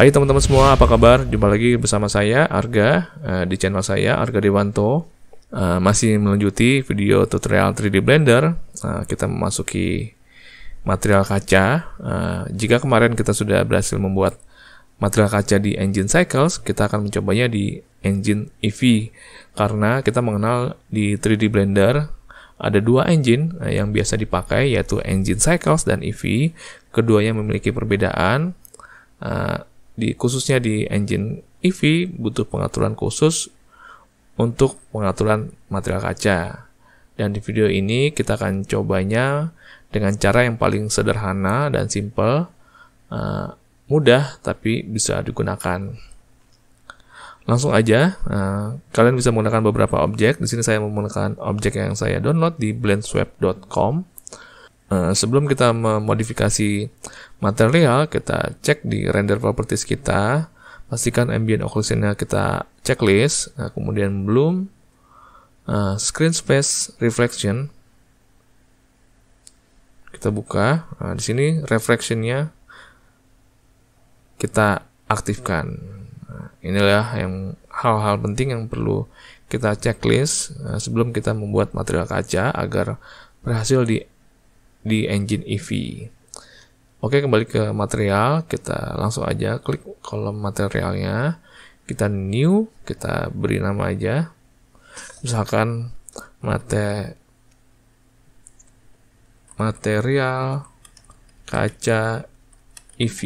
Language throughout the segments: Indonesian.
Hai teman-teman semua, apa kabar? Jumpa lagi bersama saya, Arga, eh, di channel saya, Arga Dewanto. Eh, masih melanjuti video tutorial 3D Blender. Eh, kita memasuki material kaca. jika kemarin kita sudah berhasil membuat material kaca di Engine Cycles, kita akan mencobanya di Engine EV. Karena kita mengenal di 3D Blender, ada dua engine yang biasa dipakai yaitu engine cycles dan EV keduanya memiliki perbedaan di khususnya di engine EV butuh pengaturan khusus untuk pengaturan material kaca. Dan di video ini kita akan cobanya dengan cara yang paling sederhana dan simple, uh, mudah tapi bisa digunakan. Langsung aja, uh, kalian bisa menggunakan beberapa objek. Di sini saya menggunakan objek yang saya download di blendswap.com. Eh, sebelum kita memodifikasi material, kita cek di render properties kita, pastikan ambient occlusionnya kita checklist, nah, kemudian belum uh, eh, screen space reflection kita buka, nah, di sini reflectionnya kita aktifkan. Nah, inilah yang hal-hal penting yang perlu kita checklist eh, sebelum kita membuat material kaca agar berhasil di di engine EV. Oke, kembali ke material, kita langsung aja klik kolom materialnya. Kita new, kita beri nama aja. Misalkan mate material kaca EV.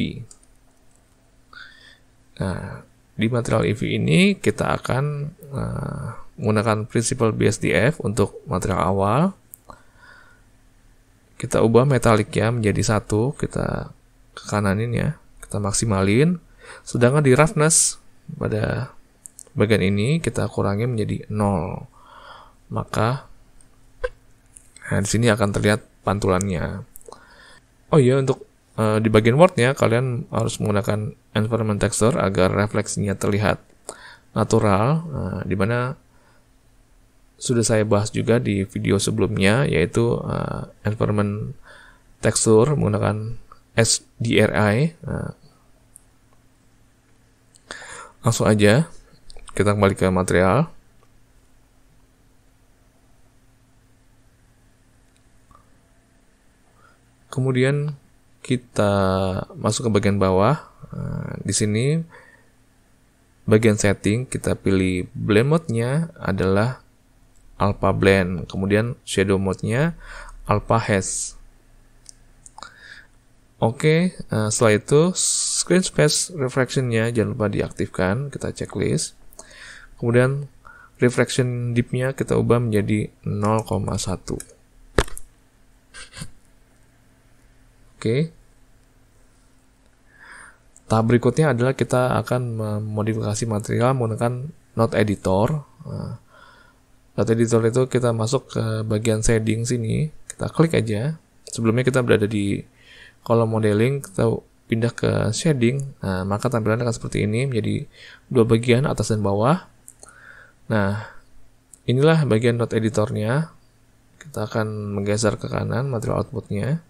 Nah, di material EV ini kita akan uh, menggunakan principle BSDF untuk material awal kita ubah metaliknya menjadi satu, kita ke kananin ya, kita maksimalin. Sedangkan di roughness pada bagian ini kita kurangi menjadi nol. Maka nah di sini akan terlihat pantulannya. Oh iya untuk uh, di bagian wordnya kalian harus menggunakan environment texture agar refleksinya terlihat natural, uh, eh, dimana sudah saya bahas juga di video sebelumnya yaitu uh, environment texture menggunakan SDRI. Nah, uh, langsung aja kita kembali ke material. Kemudian kita masuk ke bagian bawah. Nah, di sini bagian setting kita pilih blend mode-nya adalah alpha blend, kemudian shadow mode-nya alpha hash. Oke, okay, uh, eh, setelah itu screen space refraction-nya jangan lupa diaktifkan, kita checklist. Kemudian refraction deep-nya kita ubah menjadi 0,1. Oke. Okay. Tahap berikutnya adalah kita akan memodifikasi material menggunakan node editor. Nah, Data editor itu kita masuk ke bagian shading sini, kita klik aja. Sebelumnya kita berada di kolom modeling, kita pindah ke shading, nah, maka tampilan akan seperti ini menjadi dua bagian atas dan bawah. Nah, inilah bagian dot editornya. Kita akan menggeser ke kanan material outputnya.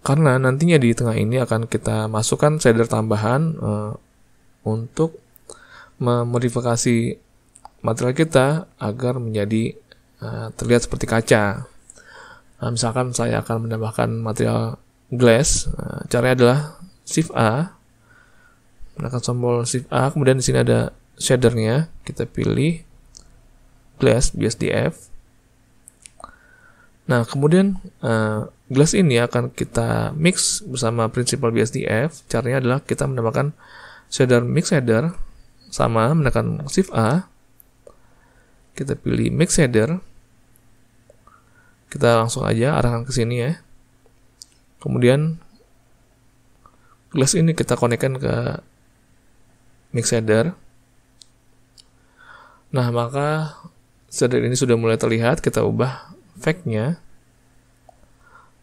Karena nantinya di tengah ini akan kita masukkan shader tambahan uh, untuk memodifikasi material kita agar menjadi uh, terlihat seperti kaca. Nah, misalkan saya akan menambahkan material glass, uh, caranya adalah Shift A, menekan tombol Shift A, kemudian di sini ada shadernya, kita pilih glass BSDF. Nah, kemudian uh, glass ini akan kita mix bersama principal BSDF. Caranya adalah kita menambahkan shader mix shader sama menekan shift A. Kita pilih mix header. Kita langsung aja arahkan ke sini ya. Kemudian glass ini kita konekkan ke mix header. Nah, maka shader ini sudah mulai terlihat. Kita ubah fake-nya.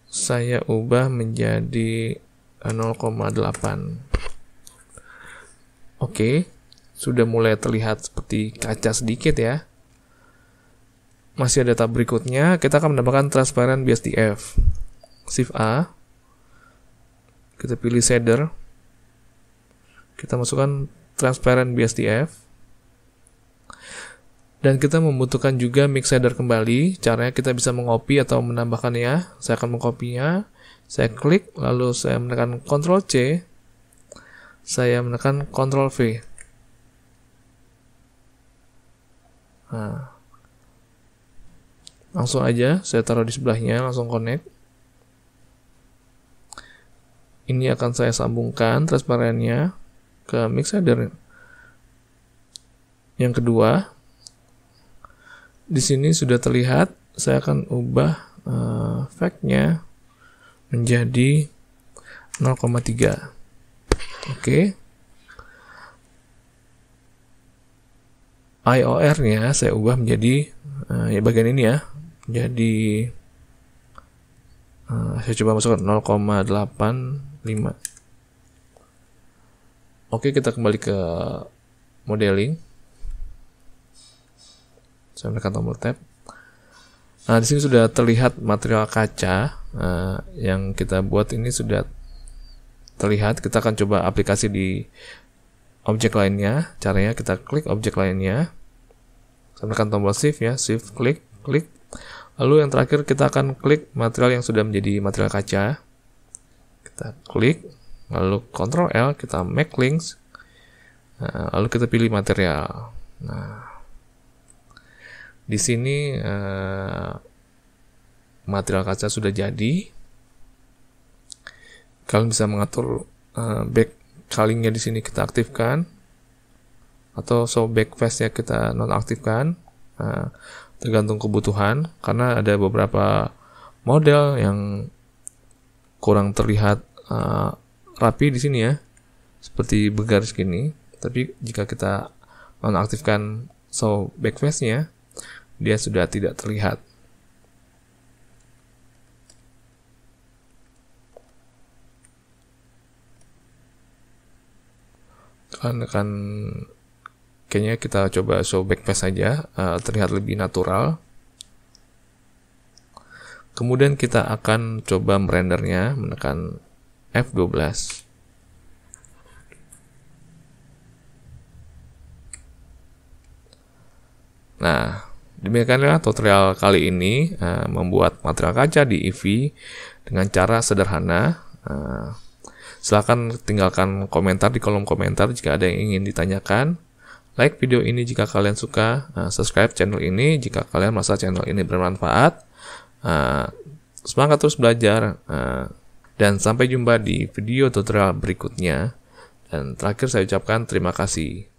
Saya ubah menjadi 0,8. Oke, sudah mulai terlihat seperti kaca sedikit ya masih ada tab berikutnya, kita akan menambahkan transparent BSDF. Shift A. Kita pilih shader. Kita masukkan transparent BSDF. Dan kita membutuhkan juga mix shader kembali. Caranya kita bisa mengopi atau menambahkan ya. Saya akan mengkopinya. Saya klik, lalu saya menekan Ctrl C. Saya menekan Ctrl V. Nah langsung aja saya taruh di sebelahnya langsung connect ini akan saya sambungkan transparannya ke mixer yang kedua di sini sudah terlihat saya akan ubah uh, eh, fact nya menjadi 0,3 oke okay. IOR-nya saya ubah menjadi uh, ya bagian ini ya jadi uh, saya coba masukkan 0,85 oke kita kembali ke modeling saya menekan tombol tab nah di sini sudah terlihat material kaca uh, yang kita buat ini sudah terlihat kita akan coba aplikasi di objek lainnya caranya kita klik objek lainnya saya menekan tombol shift ya shift klik klik Lalu yang terakhir kita akan klik material yang sudah menjadi material kaca. Kita klik, lalu Ctrl L, kita make links, nah, lalu kita pilih material. Nah, di sini eh, material kaca sudah jadi. Kalian bisa mengatur eh, back calingnya di sini kita aktifkan atau so back face-nya kita nonaktifkan. Nah, tergantung kebutuhan karena ada beberapa model yang kurang terlihat uh, rapi di sini ya seperti bergaris gini tapi jika kita nonaktifkan so backface nya dia sudah tidak terlihat kan akan kayaknya kita coba show backpass saja uh, eh, terlihat lebih natural kemudian kita akan coba merendernya menekan F12 nah demikianlah tutorial kali ini uh, membuat material kaca di EV dengan cara sederhana uh, eh, silahkan tinggalkan komentar di kolom komentar jika ada yang ingin ditanyakan Like video ini jika kalian suka, uh, subscribe channel ini jika kalian merasa channel ini bermanfaat. Uh, semangat terus belajar, uh, dan sampai jumpa di video tutorial berikutnya. Dan terakhir saya ucapkan terima kasih.